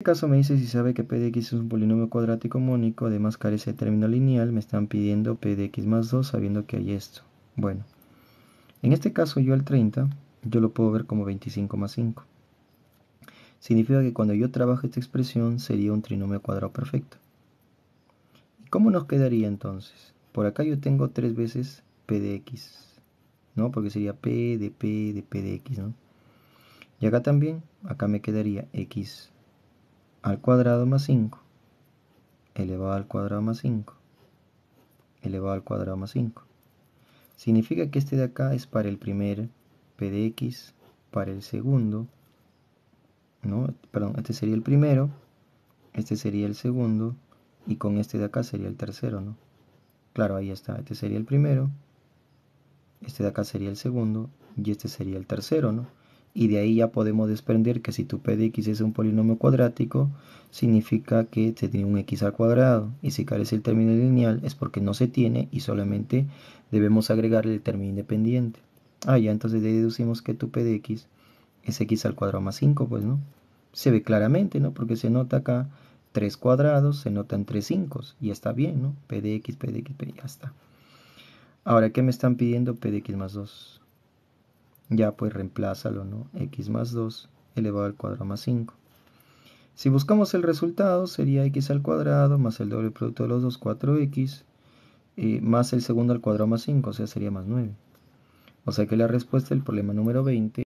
este caso me dice si sabe que p de x es un polinomio cuadrático mónico, además carece de término lineal, me están pidiendo p de x más 2 sabiendo que hay esto. Bueno, en este caso yo al 30, yo lo puedo ver como 25 más 5. Significa que cuando yo trabajo esta expresión sería un trinomio cuadrado perfecto. ¿Cómo nos quedaría entonces? Por acá yo tengo 3 veces p de x, ¿no? Porque sería p de p de p de x, ¿no? Y acá también, acá me quedaría x al cuadrado más 5 elevado al cuadrado más 5 elevado al cuadrado más 5. Significa que este de acá es para el primer p de x, para el segundo, ¿no? Perdón, este sería el primero, este sería el segundo, y con este de acá sería el tercero, ¿no? Claro, ahí está, este sería el primero, este de acá sería el segundo, y este sería el tercero, ¿no? y de ahí ya podemos desprender que si tu p de x es un polinomio cuadrático, significa que se tiene un x al cuadrado y si carece el término lineal es porque no se tiene y solamente debemos agregarle el término independiente. Ah, ya entonces deducimos que tu p de x es x al cuadrado más 5, pues, ¿no? Se ve claramente, ¿no? Porque se nota acá 3 cuadrados, se notan 3 5 y está bien, ¿no? p de x, p de x, p, ya está. Ahora, ¿qué me están pidiendo? p de x más 2. Ya pues reemplázalo, ¿no? x más 2 elevado al cuadrado más 5. Si buscamos el resultado, sería x al cuadrado más el doble producto de los dos, 4x, eh, más el segundo al cuadrado más 5, o sea, sería más 9. O sea que la respuesta del problema número 20